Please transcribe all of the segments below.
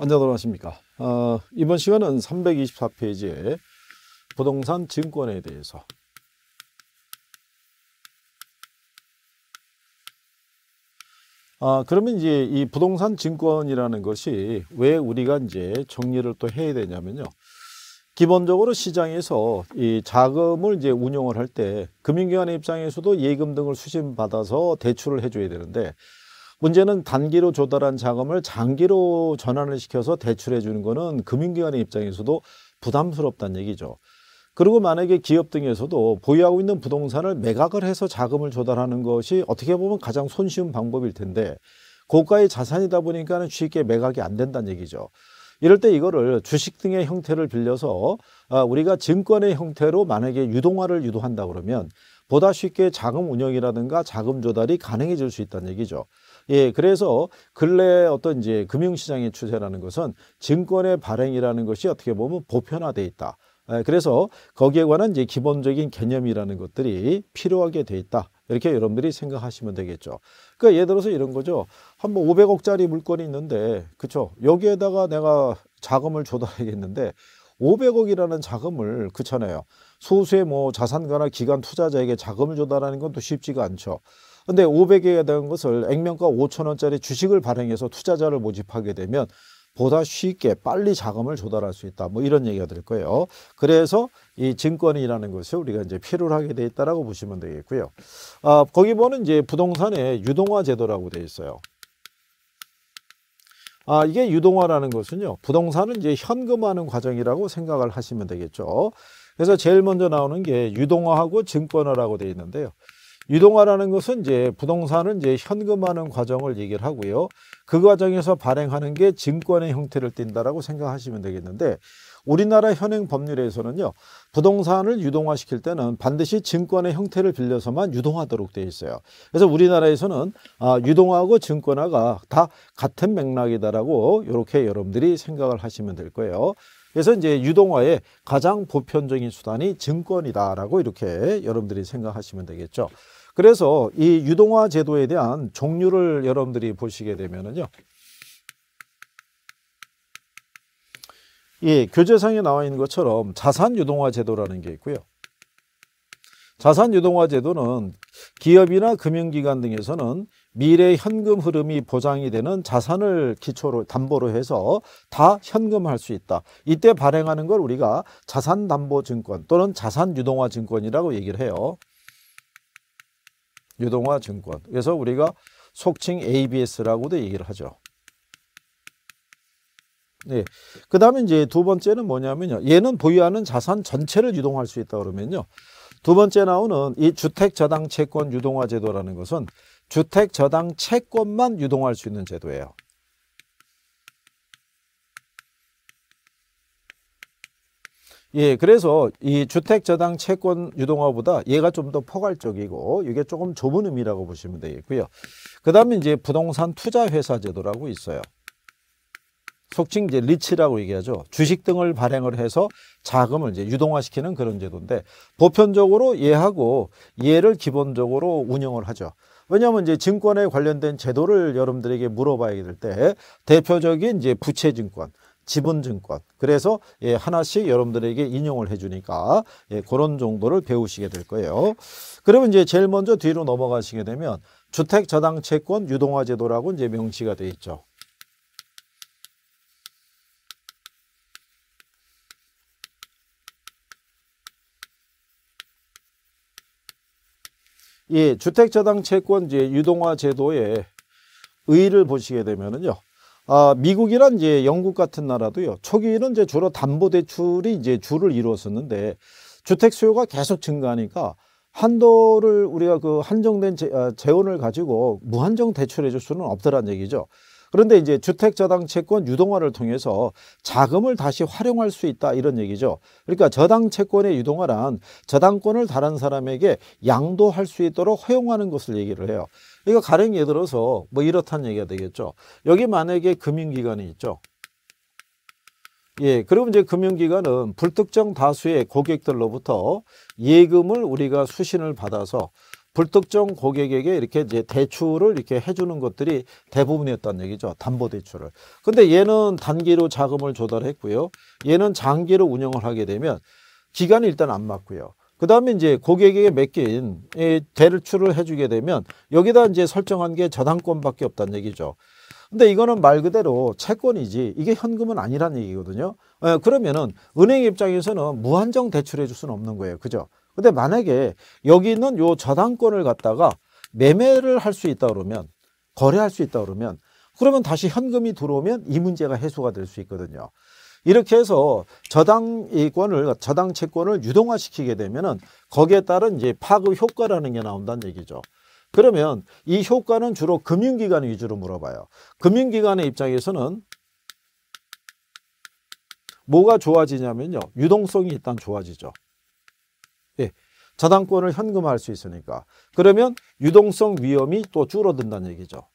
안녕하십니까. 어, 이번 시간은 324페이지에 부동산 증권에 대해서 아, 그러면 이제 이 부동산 증권이라는 것이 왜 우리가 이제 정리를 또 해야 되냐면요. 기본적으로 시장에서 이 자금을 이제 운용을 할 때 금융기관의 입장에서도 예금 등을 수신받아서 대출을 해줘야 되는데 문제는 단기로 조달한 자금을 장기로 전환을 시켜서 대출해 주는 거는 금융기관의 입장에서도 부담스럽다는 얘기죠. 그리고 만약에 기업 등에서도 보유하고 있는 부동산을 매각을 해서 자금을 조달하는 것이 어떻게 보면 가장 손쉬운 방법일 텐데 고가의 자산이다 보니까는 쉽게 매각이 안 된다는 얘기죠. 이럴 때 이거를 주식 등의 형태를 빌려서 아, 우리가 증권의 형태로 만약에 유동화를 유도한다 그러면 보다 쉽게 자금 운영이라든가 자금 조달이 가능해질 수 있다는 얘기죠. 예, 그래서 근래 어떤 이제 금융시장의 추세라는 것은 증권의 발행이라는 것이 어떻게 보면 보편화돼 있다. 예, 그래서 거기에 관한 이제 기본적인 개념이라는 것들이 필요하게 돼 있다. 이렇게 여러분들이 생각하시면 되겠죠. 그러니까 예를 들어서 이런 거죠. 한 뭐 500억짜리 물건이 있는데, 그쵸. 여기에다가 내가 자금을 조달하겠는데, 500억이라는 자금을 그렇잖아요. 소수의 뭐 자산가나 기관 투자자에게 자금을 조달하는 건 또 쉽지가 않죠. 근데 500에 대한 것을 액면가 5천 원짜리 주식을 발행해서 투자자를 모집하게 되면 보다 쉽게 빨리 자금을 조달할 수 있다. 뭐 이런 얘기가 될 거예요. 그래서 이 증권이라는 것을 우리가 이제 필요로 하게 돼 있다라고 보시면 되겠고요. 아, 거기 보는 이제 부동산의 유동화 제도라고 돼 있어요. 아, 이게 유동화라는 것은요. 부동산은 이제 현금화하는 과정이라고 생각을 하시면 되겠죠. 그래서 제일 먼저 나오는 게 유동화하고 증권화라고 돼 있는데요. 유동화라는 것은 이제 부동산은 이제 현금화하는 과정을 얘기를 하고요. 그 과정에서 발행하는 게 증권의 형태를 띈다라고 생각하시면 되겠는데 우리나라 현행 법률에서는요. 부동산을 유동화시킬 때는 반드시 증권의 형태를 빌려서만 유동하도록 되어 있어요. 그래서 우리나라에서는 아, 유동화하고 증권화가 다 같은 맥락이다라고 이렇게 여러분들이 생각을 하시면 될 거예요. 그래서 이제 유동화의 가장 보편적인 수단이 증권이다라고 이렇게 여러분들이 생각하시면 되겠죠. 그래서 이 유동화 제도에 대한 종류를 여러분들이 보시게 되면은요. 예, 교재상에 나와 있는 것처럼 자산 유동화 제도라는 게 있고요. 자산 유동화 제도는 기업이나 금융기관 등에서는 미래 현금 흐름이 보장이 되는 자산을 기초로 담보로 해서 다 현금할 수 있다. 이때 발행하는 걸 우리가 자산 담보 증권 또는 자산 유동화 증권이라고 얘기를 해요. 유동화 증권. 그래서 우리가 속칭 ABS라고도 얘기를 하죠. 네. 그 다음에 이제 두 번째는 뭐냐면요. 얘는 보유하는 자산 전체를 유동할 수 있다 그러면요. 두 번째 나오는 이 주택저당 채권 유동화 제도라는 것은 주택저당 채권만 유동할 수 있는 제도예요. 예, 그래서 이 주택 저당 채권 유동화보다 얘가 좀 더 포괄적이고 이게 조금 좁은 의미라고 보시면 되겠고요. 그다음에 이제 부동산 투자 회사 제도라고 있어요. 속칭 이제 리치라고 얘기하죠. 주식 등을 발행을 해서 자금을 이제 유동화시키는 그런 제도인데 보편적으로 얘하고 얘를 기본적으로 운영을 하죠. 왜냐하면 이제 증권에 관련된 제도를 여러분들에게 물어봐야 될 때 대표적인 이제 부채증권 지분증권. 그래서 예, 하나씩 여러분들에게 인용을 해주니까 예, 그런 정도를 배우시게 될 거예요. 그러면 이제 제일 먼저 뒤로 넘어가시게 되면 주택 저당 채권 유동화 제도라고 이제 명시가 되어 있죠. 예, 주택 저당 채권 이제 유동화 제도의 의의를 보시게 되면은요. 아, 미국이란 이제 영국 같은 나라도요. 초기에는 이제 주로 담보 대출이 이제 주를 이루었었는데 주택 수요가 계속 증가하니까 한도를 우리가 그 한정된 재, 아, 재원을 가지고 무한정 대출해 줄 수는 없더란 얘기죠. 그런데 이제 주택 저당 채권 유동화를 통해서 자금을 다시 활용할 수 있다 이런 얘기죠. 그러니까 저당 채권의 유동화란 저당권을 다른 사람에게 양도할 수 있도록 허용하는 것을 얘기를 해요. 이거 가령 예를 들어서 뭐 이렇다는 얘기가 되겠죠. 여기 만약에 금융기관이 있죠. 예, 그러면 이제 금융기관은 불특정 다수의 고객들로부터 예금을 우리가 수신을 받아서 불특정 고객에게 이렇게 이제 대출을 이렇게 해주는 것들이 대부분이었다는 얘기죠. 담보대출을. 근데 얘는 단기로 자금을 조달했고요. 얘는 장기로 운영을 하게 되면 기간이 일단 안 맞고요. 그 다음에 이제 고객에게 맡긴 대출을 해주게 되면 여기다 이제 설정한 게 저당권밖에 없다는 얘기죠. 근데 이거는 말 그대로 채권이지 이게 현금은 아니라는 얘기거든요. 예, 그러면은 은행 입장에서는 무한정 대출해 줄 수는 없는 거예요. 그죠? 근데 만약에 여기 있는 요 저당권을 갖다가 매매를 할 수 있다 그러면 거래할 수 있다 그러면 그러면 다시 현금이 들어오면 이 문제가 해소가 될 수 있거든요. 이렇게 해서 저당 권을 저당 채권을 유동화시키게 되면은 거기에 따른 이제 파급 효과라는 게 나온다는 얘기죠. 그러면 이 효과는 주로 금융기관 위주로 물어봐요. 금융기관의 입장에서는 뭐가 좋아지냐면요. 유동성이 일단 좋아지죠. 예. 저당권을 현금화할 수 있으니까. 그러면 유동성 위험이 또 줄어든다는 얘기죠.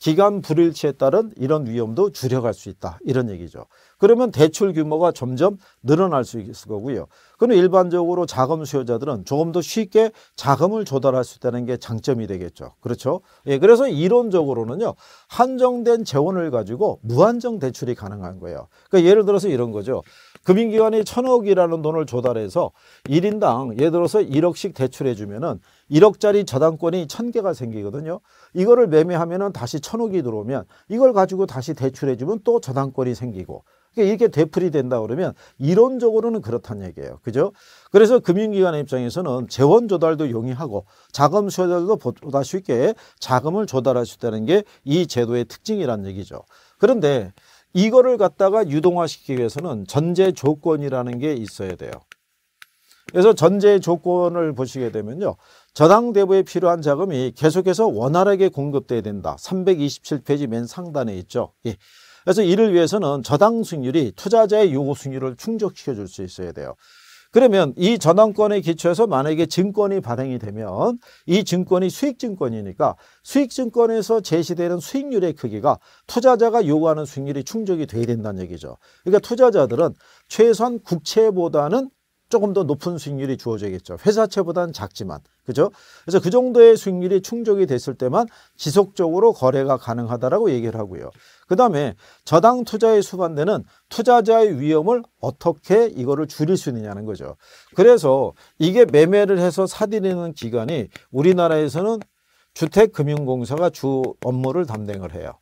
기간 불일치에 따른 이런 위험도 줄여갈 수 있다. 이런 얘기죠. 그러면 대출 규모가 점점 늘어날 수 있을 거고요. 그럼 일반적으로 자금 수요자들은 조금 더 쉽게 자금을 조달할 수 있다는 게 장점이 되겠죠. 그렇죠? 예, 그래서 이론적으로는요. 한정된 재원을 가지고 무한정 대출이 가능한 거예요. 그러니까 예를 들어서 이런 거죠. 금융기관이 천억이라는 돈을 조달해서 1인당 예를 들어서 1억씩 대출해 주면은 1억짜리 저당권이 천개가 생기거든요. 이거를 매매하면은 다시 천억이 들어오면 이걸 가지고 다시 대출해 주면 또 저당권이 생기고 그러니까 이렇게 되풀이 된다 그러면 이론적으로는 그렇다는 얘기예요. 그죠? 그래서 금융기관 의 입장에서는 재원 조달도 용이하고 자금 조달도 보다 쉽게 자금을 조달할 수 있다는 게 이 제도의 특징이라는 얘기죠. 그런데 이거를 갖다가 유동화시키기 위해서는 전제 조건이라는 게 있어야 돼요. 그래서 전제 조건을 보시게 되면요. 저당 대부에 필요한 자금이 계속해서 원활하게 공급돼야 된다. 327페이지 맨 상단에 있죠. 예. 그래서 이를 위해서는 저당 수익률이 투자자의 요구 수익률을 충족시켜 줄 수 있어야 돼요. 그러면 이전환권의 기초에서 만약에 증권이 발행이 되면 이 증권이 수익증권이니까 수익증권에서 제시되는 수익률의 크기가 투자자가 요구하는 수익률이 충족이 돼야 된다는 얘기죠. 그러니까 투자자들은 최소한 국채보다는 조금 더 높은 수익률이 주어져야겠죠 회사채보다는 작지만. 그죠? 그래서 그 정도의 수익률이 충족이 됐을 때만 지속적으로 거래가 가능하다라고 얘기를 하고요. 그 다음에 저당 투자에 수반되는 투자자의 위험을 어떻게 이거를 줄일 수 있느냐는 거죠. 그래서 이게 매매를 해서 사들이는 기간이 우리나라에서는 주택금융공사가 주 업무를 담당을 해요.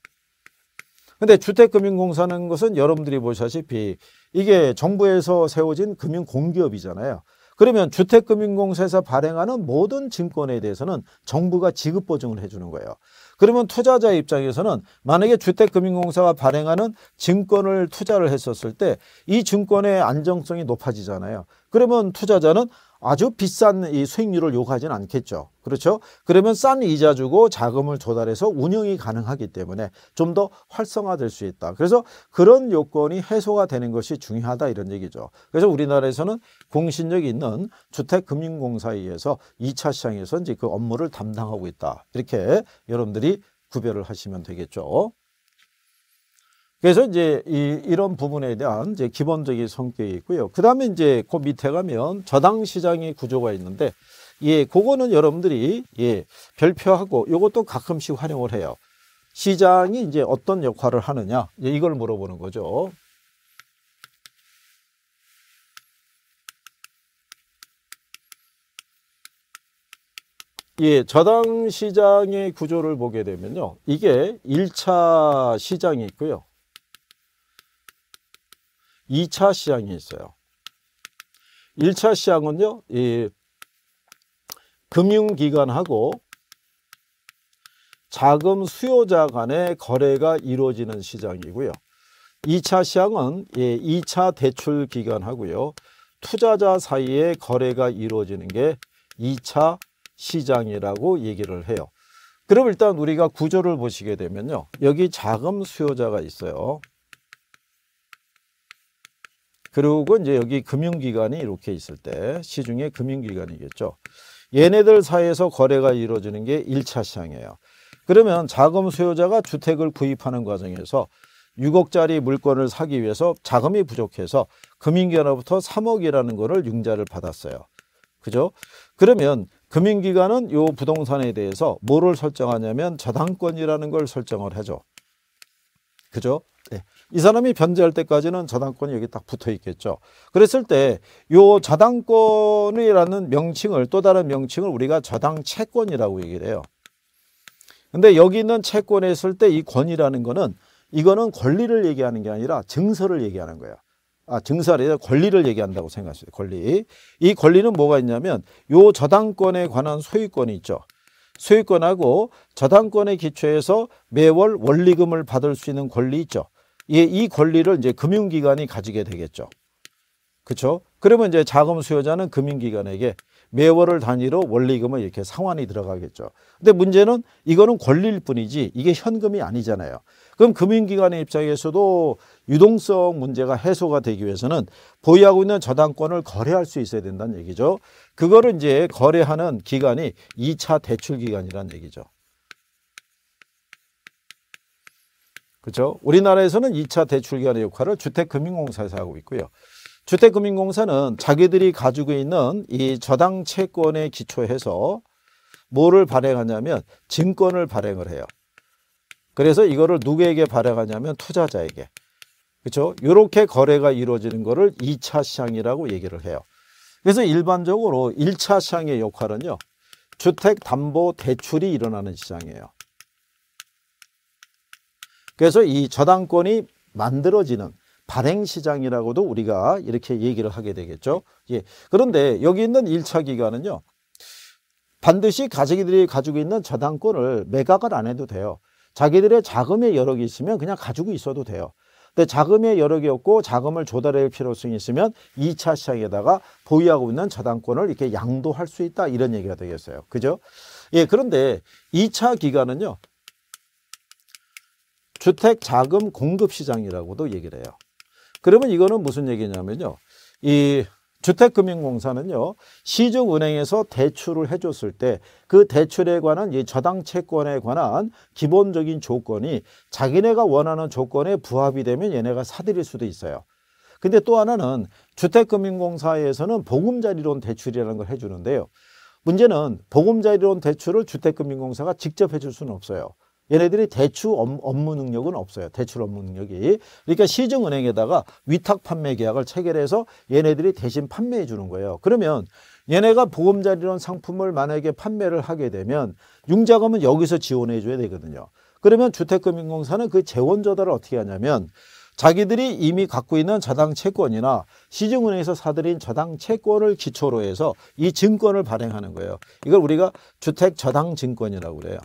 근데 주택금융공사는 것은 여러분들이 보시다시피 이게 정부에서 세워진 금융공기업이잖아요. 그러면 주택금융공사에서 발행하는 모든 증권에 대해서는 정부가 지급보증을 해주는 거예요. 그러면 투자자 입장에서는 만약에 주택금융공사가 발행하는 증권을 투자를 했었을 때 이 증권의 안정성이 높아지잖아요. 그러면 투자자는 아주 비싼 이 수익률을 요구하진 않겠죠. 그렇죠? 그러면 싼 이자 주고 자금을 조달해서 운영이 가능하기 때문에 좀 더 활성화될 수 있다. 그래서 그런 요건이 해소가 되는 것이 중요하다 이런 얘기죠. 그래서 우리나라에서는 공신력 있는 주택금융공사에 의해서 2차 시장에서 이제 그 업무를 담당하고 있다. 이렇게 여러분들이 구별을 하시면 되겠죠. 그래서 이제 이, 이런 부분에 대한 이제 기본적인 성격이 있고요. 그 다음에 이제 그 밑에 가면 저당 시장의 구조가 있는데 예, 그거는 여러분들이 예, 별표하고 이것도 가끔씩 활용을 해요. 시장이 이제 어떤 역할을 하느냐 예, 이걸 물어보는 거죠. 예, 저당 시장의 구조를 보게 되면요. 이게 1차 시장이 있고요. 2차 시향이 있어요. 1차 시향은요, 이 금융기관하고 자금 수요자 간의 거래가 이루어지는 시장이고요. 2차 시장은 2차 예, 대출 기관하고요 투자자 사이의 거래가 이루어지는 게 2차 시장이라고 얘기를 해요. 그럼 일단 우리가 구조를 보시게 되면요. 여기 자금 수요자가 있어요. 그리고 이제 여기 금융기관이 이렇게 있을 때 시중에 금융기관이겠죠. 얘네들 사이에서 거래가 이루어지는 게 1차 시장이에요. 그러면 자금 수요자가 주택을 구입하는 과정에서 6억짜리 물건을 사기 위해서 자금이 부족해서 금융기관으로부터 3억이라는 거를 융자를 받았어요. 그죠? 그러면 금융기관은 요 부동산에 대해서 뭐를 설정하냐면 저당권이라는 걸 설정을 하죠. 그죠? 네. 이 사람이 변제할 때까지는 저당권이 여기 딱 붙어 있겠죠. 그랬을 때요 저당권이라는 명칭을 또 다른 명칭을 우리가 저당 채권이라고 얘기를 해요. 근데 여기 있는 채권에 있을 때 이 권이라는 거는 이거는 권리를 얘기하는 게 아니라 증서를 얘기하는 거야. 아, 증서를아니 권리를 얘기한다고 생각하세요 권리. 이 권리는 뭐가 있냐면 요 저당권에 관한 소유권이 있죠. 소유권하고 저당권의 기초에서 매월 원리금을 받을 수 있는 권리 있죠. 이, 예, 이 권리를 이제 금융기관이 가지게 되겠죠. 그렇죠? 그러면 이제 자금 수요자는 금융기관에게 매월을 단위로 원리금을 이렇게 상환이 들어가겠죠. 근데 문제는 이거는 권리일 뿐이지 이게 현금이 아니잖아요. 그럼 금융기관의 입장에서도 유동성 문제가 해소가 되기 위해서는 보유하고 있는 저당권을 거래할 수 있어야 된다는 얘기죠. 그거를 이제 거래하는 기간이 2차 대출 기간이라는 얘기죠. 그렇죠? 우리나라에서는 2차 대출기관의 역할을 주택금융공사에서 하고 있고요. 주택금융공사는 자기들이 가지고 있는 이 저당 채권에 기초해서 뭐를 발행하냐면 증권을 발행을 해요. 그래서 이거를 누구에게 발행하냐면 투자자에게. 그렇죠? 이렇게 거래가 이루어지는 거를 2차 시장이라고 얘기를 해요. 그래서 일반적으로 1차 시장의 역할은요. 주택담보대출이 일어나는 시장이에요. 그래서 이 저당권이 만들어지는 발행시장이라고도 우리가 이렇게 얘기를 하게 되겠죠. 예. 그런데 여기 있는 1차 기간은요. 반드시 가족들이 가지고 있는 저당권을 매각을 안 해도 돼요. 자기들의 자금의 여력이 있으면 그냥 가지고 있어도 돼요. 근데 자금의 여력이 없고 자금을 조달할 필요성이 있으면 2차 시장에다가 보유하고 있는 저당권을 이렇게 양도할 수 있다 이런 얘기가 되겠어요. 그죠? 예, 그런데 2차 기간은요. 주택 자금 공급 시장이라고도 얘기를 해요. 그러면 이거는 무슨 얘기냐면요. 이 주택금융공사는요 시중은행에서 대출을 해줬을 때 그 대출에 관한 이 저당 채권에 관한 기본적인 조건이 자기네가 원하는 조건에 부합이 되면 얘네가 사들일 수도 있어요. 근데 또 하나는 주택금융공사에서는 보금자리론 대출이라는 걸 해주는데요. 문제는 보금자리론 대출을 주택금융공사가 직접 해줄 수는 없어요. 얘네들이 대출 업무 능력은 없어요. 대출 업무 능력이. 그러니까 시중은행에다가 위탁 판매 계약을 체결해서 얘네들이 대신 판매해 주는 거예요. 그러면 얘네가 보험자리론 상품을 만약에 판매를 하게 되면 융자금은 여기서 지원해 줘야 되거든요. 그러면 주택금융공사는 그 재원 조달을 어떻게 하냐면 자기들이 이미 갖고 있는 저당 채권이나 시중은행에서 사들인 저당 채권을 기초로 해서 이 증권을 발행하는 거예요. 이걸 우리가 주택 저당 증권이라고 그래요.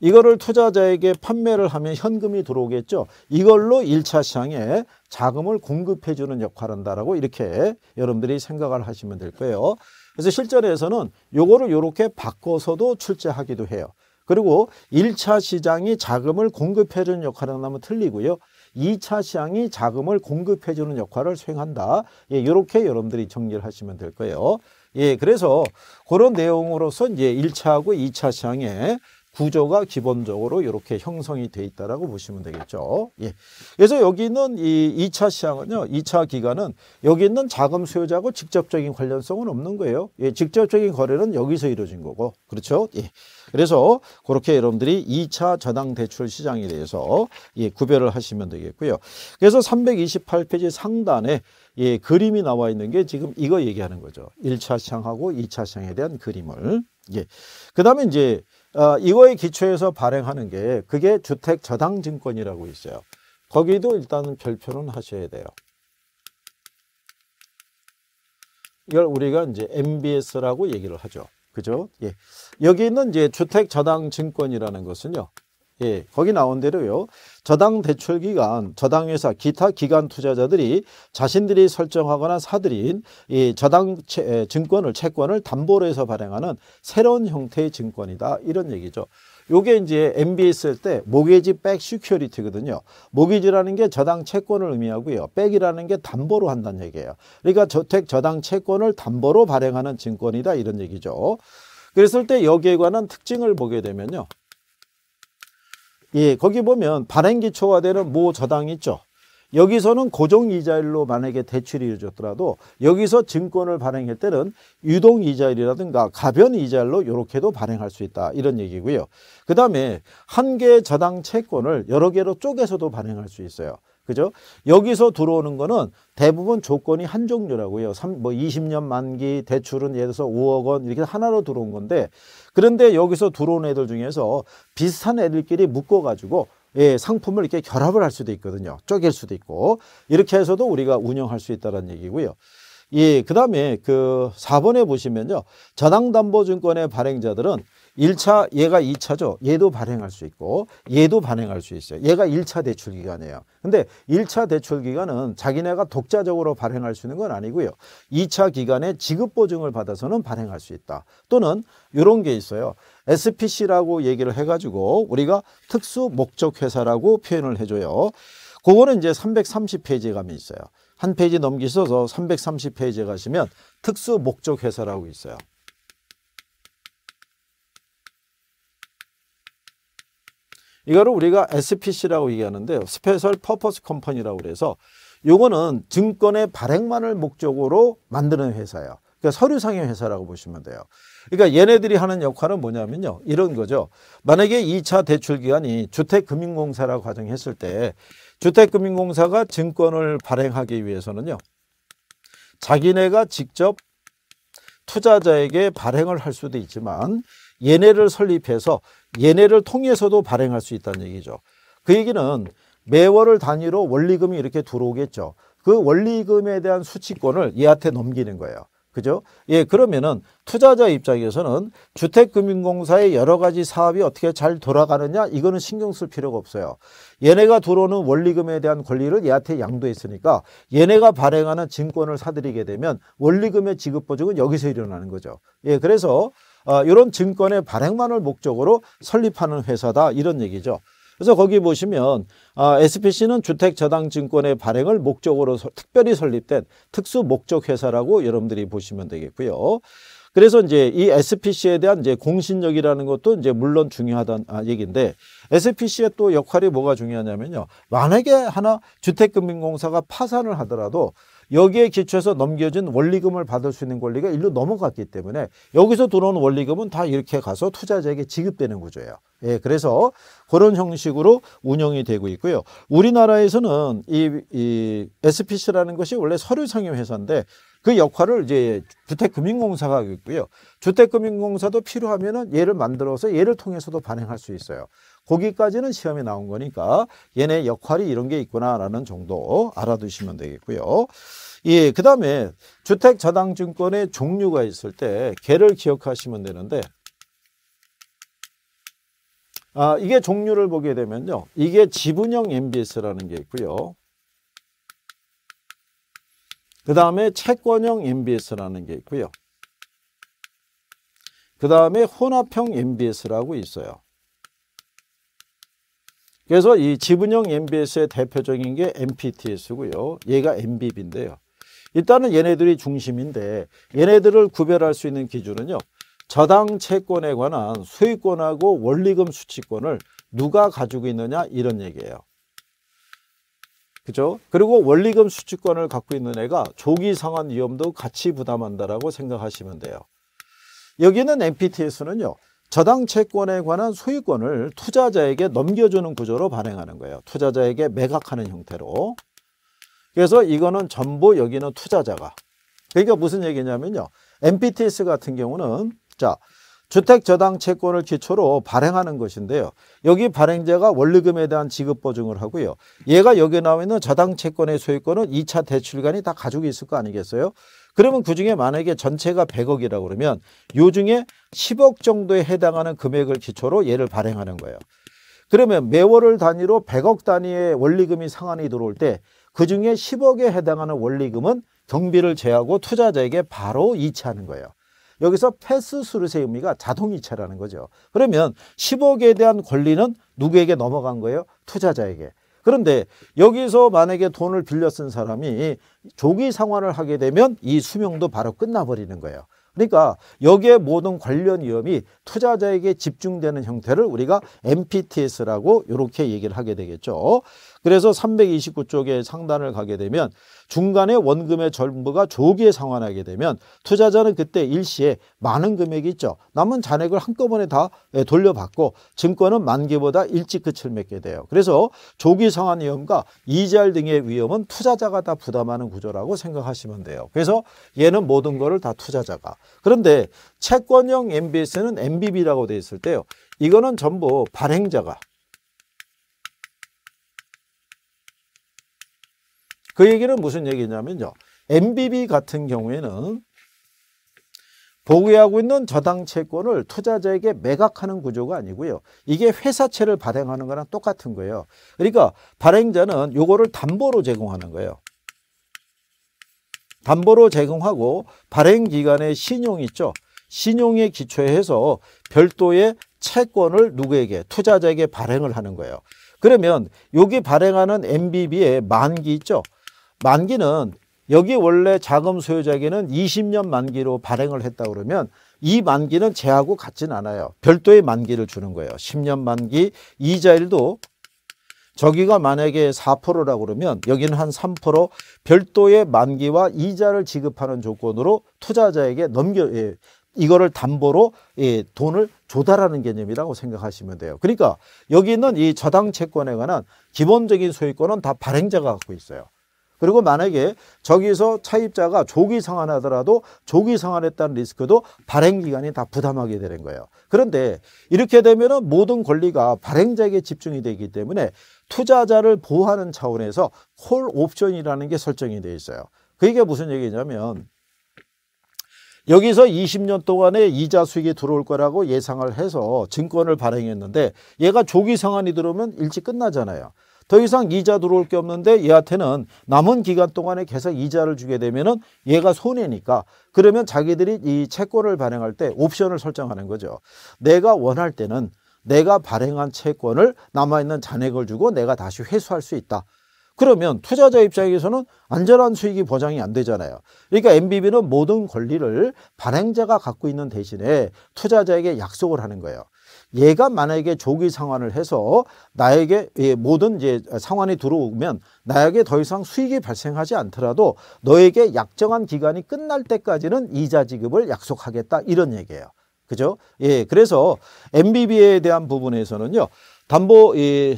이거를 투자자에게 판매를 하면 현금이 들어오겠죠. 이걸로 1차 시장에 자금을 공급해 주는 역할을 한다라고 이렇게 여러분들이 생각을 하시면 될 거예요. 그래서 실전에서는 요거를 요렇게 바꿔서도 출제하기도 해요. 그리고 1차 시장이 자금을 공급해 주는 역할을 한다면 틀리고요. 2차 시장이 자금을 공급해 주는 역할을 수행한다. 예, 요렇게 여러분들이 정리를 하시면 될 거예요. 예, 그래서 그런 내용으로서 이제 1차하고 2차 시장에 구조가 기본적으로 이렇게 형성이 돼 있다라고 보시면 되겠죠. 예. 그래서 여기는 이 2차 시장은요. 2차 기간은 여기 있는 자금 수요자하고 직접적인 관련성은 없는 거예요. 예, 직접적인 거래는 여기서 이루어진 거고. 그렇죠? 예. 그래서 그렇게 여러분들이 2차 저당 대출 시장에 대해서 예, 구별을 하시면 되겠고요. 그래서 328페이지 상단에 예, 그림이 나와 있는 게 지금 이거 얘기하는 거죠. 1차 시장하고 2차 시장에 대한 그림을. 예. 그다음에 이제 어, 이거의기초에서 발행하는 게 그게 주택 저당 증권이라고 있어요. 거기도 일단은 별표는 하셔야 돼요. 이걸 우리가 이제 MBS라고 얘기를 하죠. 그죠? 예. 여기 있는 이제 주택 저당 증권이라는 것은요. 예, 거기 나온 대로요. 저당 대출 기간, 저당 회사, 기타 기관 투자자들이 자신들이 설정하거나 사들인 이 저당 채, 증권을 채권을 담보로 해서 발행하는 새로운 형태의 증권이다. 이런 얘기죠. 요게 이제 MBA 쓸때 모기지 백 시큐리티거든요. 모기지라는 게 저당 채권을 의미하고요. 백이라는 게 담보로 한다는 얘기예요. 그러니까 저택 저당 채권을 담보로 발행하는 증권이다 이런 얘기죠. 그랬을 때 여기에 관한 특징을 보게 되면요. 예, 거기 보면 발행기 초과되는 모 저당이 있죠. 여기서는 고정 이자율로 만약에 대출이 이루어졌더라도 여기서 증권을 발행할 때는 유동 이자율이라든가 가변 이자율로 이렇게도 발행할 수 있다 이런 얘기고요. 그 다음에 한 개의 저당 채권을 여러 개로 쪼개서도 발행할 수 있어요. 그죠? 여기서 들어오는 거는 대부분 조건이 한 종류라고요. 3, 뭐 20년 만기 대출은 예를 들어서 5억 원 이렇게 하나로 들어온 건데 그런데 여기서 들어온 애들 중에서 비슷한 애들끼리 묶어 가지고 예, 상품을 이렇게 결합을 할 수도 있거든요. 쪼갤 수도 있고 이렇게 해서도 우리가 운영할 수 있다는 얘기고요. 예, 그다음에 그 4번에 보시면요. 저당담보증권의 발행자들은 1차 얘가 2차죠. 얘도 발행할 수 있고 얘도 발행할 수 있어요. 얘가 1차 대출 기간이에요. 근데 1차 대출 기간은 자기네가 독자적으로 발행할 수 있는 건 아니고요. 2차 기간에 지급 보증을 받아서는 발행할 수 있다. 또는 이런 게 있어요. SPC라고 얘기를 해가지고 우리가 특수 목적 회사라고 표현을 해줘요. 그거는 이제 330페이지에 가면 있어요. 한 페이지 넘기셔서 330페이지에 가시면 특수 목적 회사라고 있어요. 이거를 우리가 SPC라고 얘기하는데요. 스페셜 퍼포스 컴퍼니라고 그래서 요거는 증권의 발행만을 목적으로 만드는 회사예요. 그러니까 서류상의 회사라고 보시면 돼요. 그러니까 얘네들이 하는 역할은 뭐냐면요. 이런 거죠. 만약에 2차 대출 기간이 주택금융공사라고 가정했을 때 주택금융공사가 증권을 발행하기 위해서는요. 자기네가 직접 투자자에게 발행을 할 수도 있지만 얘네를 설립해서 얘네를 통해서도 발행할 수 있다는 얘기죠. 그 얘기는 매월을 단위로 원리금이 이렇게 들어오겠죠. 그 원리금에 대한 수치권을 얘한테 넘기는 거예요. 그죠? 예, 그러면은 투자자 입장에서는 주택금융공사의 여러 가지 사업이 어떻게 잘 돌아가느냐 이거는 신경 쓸 필요가 없어요. 얘네가 들어오는 원리금에 대한 권리를 얘한테 양도했으니까 얘네가 발행하는 증권을 사들이게 되면 원리금의 지급 보증은 여기서 일어나는 거죠. 예, 그래서 어, 이런 증권의 발행만을 목적으로 설립하는 회사다 이런 얘기죠. 그래서 거기 보시면 아, 어, SPC는 주택저당증권의 발행을 목적으로 특별히 설립된 특수 목적 회사라고 여러분들이 보시면 되겠고요. 그래서 이제 이 SPC에 대한 이제 공신력이라는 것도 이제 물론 중요하다는 아, 얘기인데 SPC의 또 역할이 뭐가 중요하냐면요. 만약에 하나 주택금융공사가 파산을 하더라도 여기에 기초해서 넘겨진 원리금을 받을 수 있는 권리가 일로 넘어갔기 때문에 여기서 들어오는 원리금은 다 이렇게 가서 투자자에게 지급되는 구조예요. 예, 그래서 그런 형식으로 운영이 되고 있고요. 우리나라에서는 이, 이 SPC라는 것이 원래 서류 상여 회사인데 그 역할을 이제 주택금융공사가 하고 있고요. 주택금융공사도 필요하면은 얘를 만들어서 얘를 통해서도 반영할수 있어요. 거기까지는 시험에 나온 거니까 얘네 역할이 이런 게 있구나라는 정도 알아두시면 되겠고요. 예, 그 다음에 주택저당증권의 종류가 있을 때 개를 기억하시면 되는데 아, 이게 종류를 보게 되면요. 이게 지분형 MBS라는 게 있고요. 그 다음에 채권형 MBS라는 게 있고요. 그 다음에 혼합형 MBS라고 있어요. 그래서 이 지분형 MBS의 대표적인 게 MPTS고요. 얘가 MBB인데요. 일단은 얘네들이 중심인데 얘네들을 구별할 수 있는 기준은요. 저당 채권에 관한 수익권하고 원리금 수취권을 누가 가지고 있느냐 이런 얘기예요. 그죠? 그리고 원리금 수취권을 갖고 있는 애가 조기 상환 위험도 같이 부담한다라고 생각하시면 돼요. 여기는 MPTS는요. 저당 채권에 관한 소유권을 투자자에게 넘겨주는 구조로 발행하는 거예요. 투자자에게 매각하는 형태로. 그래서 이거는 전부 여기는 투자자가. 그러니까 무슨 얘기냐면요. MPTS 같은 경우는 자 주택 저당 채권을 기초로 발행하는 것인데요. 여기 발행자가 원리금에 대한 지급 보증을 하고요. 얘가 여기 나와 있는 저당 채권의 소유권은 2차 대출관이 다 가지고 있을 거 아니겠어요? 그러면 그중에 만약에 전체가 100억이라고 그러면 요 중에 10억 정도에 해당하는 금액을 기초로 얘를 발행하는 거예요. 그러면 매월을 단위로 100억 단위의 원리금이 상환이 들어올 때 그중에 10억에 해당하는 원리금은 경비를 제하고 투자자에게 바로 이체하는 거예요. 여기서 패스 수르세 의미가 자동 이체라는 거죠. 그러면 10억에 대한 권리는 누구에게 넘어간 거예요? 투자자에게. 그런데 여기서 만약에 돈을 빌려 쓴 사람이 조기 상환을 하게 되면 이 수명도 바로 끝나버리는 거예요. 그러니까 여기에 모든 관련 위험이 투자자에게 집중되는 형태를 우리가 MPTS라고 이렇게 얘기를 하게 되겠죠. 그래서 329쪽의 상단을 가게 되면 중간에 원금의 전부가 조기에 상환하게 되면 투자자는 그때 일시에 많은 금액이 있죠. 남은 잔액을 한꺼번에 다 예, 돌려받고 증권은 만기보다 일찍 끝을 맺게 돼요. 그래서 조기 상환 위험과 이자율 등의 위험은 투자자가 다 부담하는 구조라고 생각하시면 돼요. 그래서 얘는 모든 거를 다 투자자가. 그런데 채권형 MBS는 MBB라고 돼 있을 때요. 이거는 전부 발행자가 그 얘기는 무슨 얘기냐면요. MBB 같은 경우에는 보유하고 있는 저당 채권을 투자자에게 매각하는 구조가 아니고요. 이게 회사채를 발행하는 거랑 똑같은 거예요. 그러니까 발행자는 요거를 담보로 제공하는 거예요. 담보로 제공하고 발행기관의 신용 이 있죠. 신용에 기초해서 별도의 채권을 누구에게 투자자에게 발행을 하는 거예요. 그러면 여기 발행하는 MBB의 만기 있죠. 만기는 여기 원래 자금 소유자에게는 20년 만기로 발행을 했다 그러면 이 만기는 제하고 같진 않아요. 별도의 만기를 주는 거예요. 10년 만기 이자일도 저기가 만약에 4%라고 그러면 여기는 한 3% 별도의 만기와 이자를 지급하는 조건으로 투자자에게 넘겨 예, 이거를 담보로 예, 돈을 조달하는 개념이라고 생각하시면 돼요. 그러니까 여기 있는 이 저당 채권에 관한 기본적인 소유권은 다 발행자가 갖고 있어요. 그리고 만약에 저기서 차입자가 조기 상환하더라도 조기 상환했다는 리스크도 발행기관이다 부담하게 되는 거예요. 그런데 이렇게 되면 모든 권리가 발행자에게 집중이 되기 때문에 투자자를 보호하는 차원에서 콜 옵션이라는 게 설정이 되어 있어요. 그게 무슨 얘기냐면 여기서 20년 동안에 이자 수익이 들어올 거라고 예상을 해서 증권을 발행했는데 얘가 조기 상환이 들어오면 일찍 끝나잖아요. 더 이상 이자 들어올 게 없는데 얘한테는 남은 기간 동안에 계속 이자를 주게 되면은 얘가 손해니까 그러면 자기들이 이 채권을 발행할 때 옵션을 설정하는 거죠. 내가 원할 때는 내가 발행한 채권을 남아있는 잔액을 주고 내가 다시 회수할 수 있다. 그러면 투자자 입장에서는 안전한 수익이 보장이 안 되잖아요. 그러니까 MBB는 모든 권리를 발행자가 갖고 있는 대신에 투자자에게 약속을 하는 거예요. 얘가 만약에 조기 상환을 해서 나에게 모든 이제 상환이 들어오면 나에게 더 이상 수익이 발생하지 않더라도 너에게 약정한 기간이 끝날 때까지는 이자 지급을 약속하겠다 이런 얘기예요. 그죠? 예, 그래서 MBB에 대한 부분에서는요. 담보 예,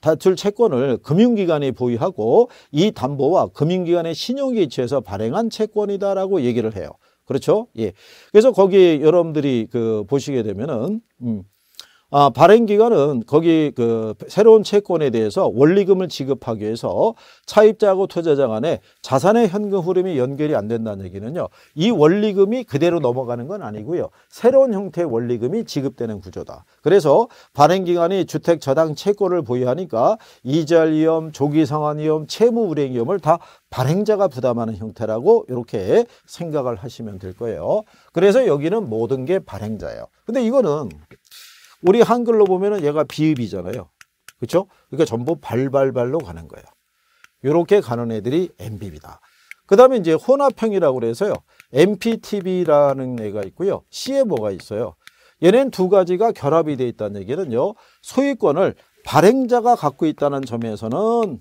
대출 채권을 금융기관이 보유하고 이 담보와 금융기관의 신용기치에서 발행한 채권이다라고 얘기를 해요. 그렇죠? 예. 그래서 거기 여러분들이 그 보시게 되면은 음 아, 발행기관은 거기 그 새로운 채권에 대해서 원리금을 지급하기 위해서 차입자하고 투자자 간에 자산의 현금 흐름이 연결이 안 된다는 얘기는요. 이 원리금이 그대로 넘어가는 건 아니고요. 새로운 형태의 원리금이 지급되는 구조다. 그래서 발행기관이 주택 저당 채권을 보유하니까 이자리 위험, 조기 상환 위험, 채무 불행 위험을 다 발행자가 부담하는 형태라고 이렇게 생각을 하시면 될 거예요. 그래서 여기는 모든 게 발행자예요. 근데 이거는 우리 한글로 보면은 얘가 비읍이잖아요. 그렇죠? 그러니까 전부 발발발로 가는 거예요. 이렇게 가는 애들이 MBB다. 그 다음에 이제 혼합형이라고 그래서요. MPTB라는 애가 있고요. CMO가 있어요. 얘는 두 가지가 결합이 돼 있다는 얘기는요. 소유권을 발행자가 갖고 있다는 점에서는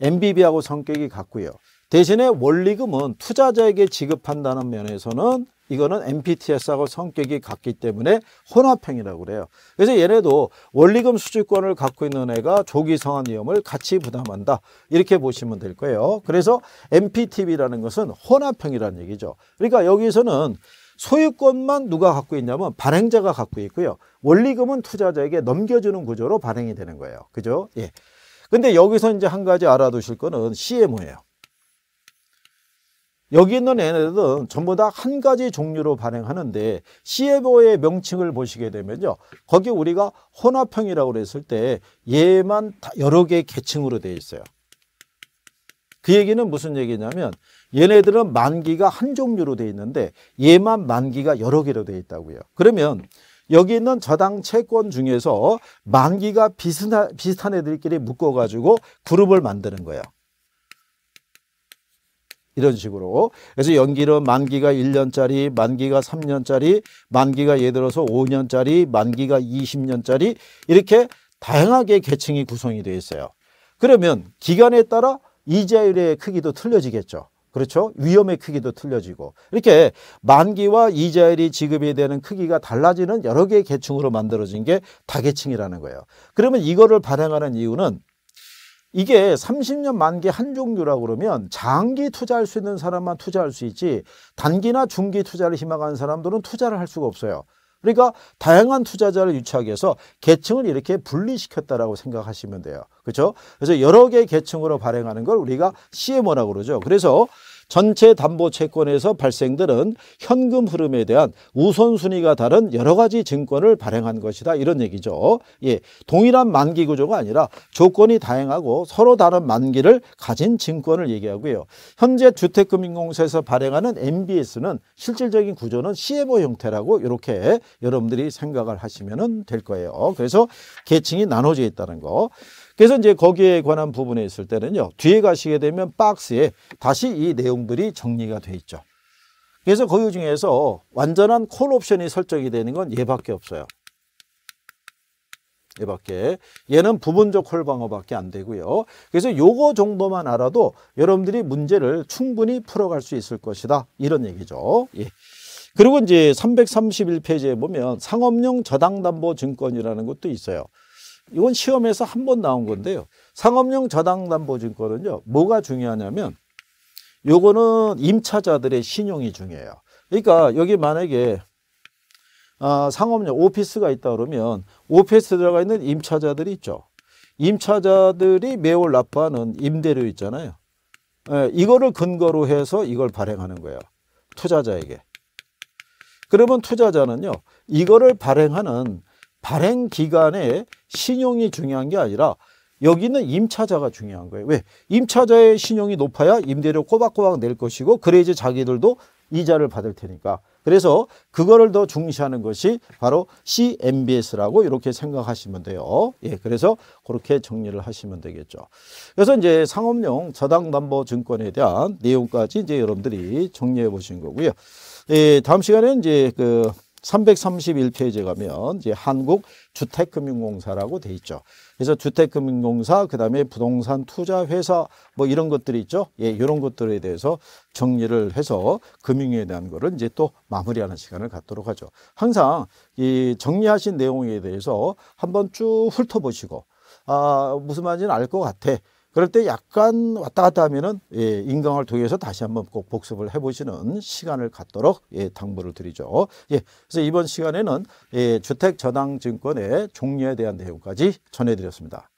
MBB하고 성격이 같고요. 대신에 원리금은 투자자에게 지급한다는 면에서는 이거는 MPTS하고 성격이 같기 때문에 혼합형이라고 그래요. 그래서 얘네도 원리금 수집권을 갖고 있는 애가 조기 성한 위험을 같이 부담한다. 이렇게 보시면 될 거예요. 그래서 MPTV라는 것은 혼합형이라는 얘기죠. 그러니까 여기서는 소유권만 누가 갖고 있냐면 발행자가 갖고 있고요. 원리금은 투자자에게 넘겨주는 구조로 발행이 되는 거예요. 그죠? 예. 근데 여기서 이제 한 가지 알아두실 거는 CMO예요. 여기 있는 얘네들은 전부 다 한 가지 종류로 반응하는데 CFO의 명칭을 보시게 되면요. 거기 우리가 혼합형이라고 그랬을 때 얘만 여러 개의 계층으로 되어 있어요. 그 얘기는 무슨 얘기냐면 얘네들은 만기가 한 종류로 되어 있는데 얘만 만기가 여러 개로 되어 있다고요. 그러면 여기 있는 저당 채권 중에서 만기가 비슷한, 비슷한 애들끼리 묶어가지고 그룹을 만드는 거예요. 이런 식으로 그래서 연기는 만기가 1년짜리 만기가 3년짜리 만기가 예를 들어서 5년짜리 만기가 20년짜리 이렇게 다양하게 계층이 구성이 되어 있어요 그러면 기간에 따라 이자율의 크기도 틀려지겠죠 그렇죠 위험의 크기도 틀려지고 이렇게 만기와 이자율이 지급이 되는 크기가 달라지는 여러 개의 계층으로 만들어진 게 다계층이라는 거예요 그러면 이거를 발행하는 이유는 이게 30년 만기 한 종류라 고 그러면 장기 투자할 수 있는 사람만 투자할 수 있지 단기나 중기 투자를 희망하는 사람들은 투자를 할 수가 없어요. 그러니까 다양한 투자자를 유치하기 위해서 계층을 이렇게 분리시켰다라고 생각하시면 돼요. 그렇죠? 그래서 여러 개의 계층으로 발행하는 걸 우리가 CMO라고 그러죠. 그래서 전체 담보 채권에서 발생들은 현금 흐름에 대한 우선순위가 다른 여러 가지 증권을 발행한 것이다. 이런 얘기죠. 예, 동일한 만기 구조가 아니라 조건이 다양하고 서로 다른 만기를 가진 증권을 얘기하고요. 현재 주택금융공사에서 발행하는 MBS는 실질적인 구조는 CFO 형태라고 이렇게 여러분들이 생각을 하시면 될 거예요. 그래서 계층이 나눠져 있다는 거. 그래서 이제 거기에 관한 부분에 있을 때는요. 뒤에 가시게 되면 박스에 다시 이 내용들이 정리가 돼 있죠. 그래서 거기 그 중에서 완전한 콜 옵션이 설정이 되는 건 얘밖에 없어요. 얘밖에 얘는 부분적 콜 방어밖에 안 되고요. 그래서 요거 정도만 알아도 여러분들이 문제를 충분히 풀어갈 수 있을 것이다. 이런 얘기죠. 예. 그리고 이제 331페이지에 보면 상업용 저당담보증권이라는 것도 있어요. 이건 시험에서 한 번 나온 건데요. 상업용 저당담보증권은요. 뭐가 중요하냐면 요거는 임차자들의 신용이 중요해요. 그러니까 여기 만약에 아, 상업용 오피스가 있다 그러면 오피스 들어가 있는 임차자들이 있죠. 임차자들이 매월 납부하는 임대료 있잖아요. 예, 이거를 근거로 해서 이걸 발행하는 거예요. 투자자에게. 그러면 투자자는요. 이거를 발행하는 발행 기간에 신용이 중요한 게 아니라 여기는 임차자가 중요한 거예요. 왜? 임차자의 신용이 높아야 임대료 꼬박꼬박 낼 것이고 그래야지 자기들도 이자를 받을 테니까. 그래서 그거를 더 중시하는 것이 바로 CMBS라고 이렇게 생각하시면 돼요. 예, 그래서 그렇게 정리를 하시면 되겠죠. 그래서 이제 상업용 저당담보증권에 대한 내용까지 이제 여러분들이 정리해 보신 거고요. 예, 다음 시간에는 이제 그 331페이지에 가면 이제 한국 주택금융공사라고 돼 있죠. 그래서 주택금융공사 그다음에 부동산 투자 회사 뭐 이런 것들이 있죠. 예, 이런 것들에 대해서 정리를 해서 금융에 대한 거를 이제 또 마무리하는 시간을 갖도록 하죠. 항상 이 정리하신 내용에 대해서 한번 쭉 훑어보시고 아, 무슨 말인지는 알 것 같아. 그럴 때 약간 왔다 갔다 하면은 예, 인강을 통해서 다시 한번 꼭 복습을 해보시는 시간을 갖도록 예, 당부를 드리죠. 예, 그래서 이번 시간에는 예, 주택 저당증권의 종류에 대한 내용까지 전해드렸습니다.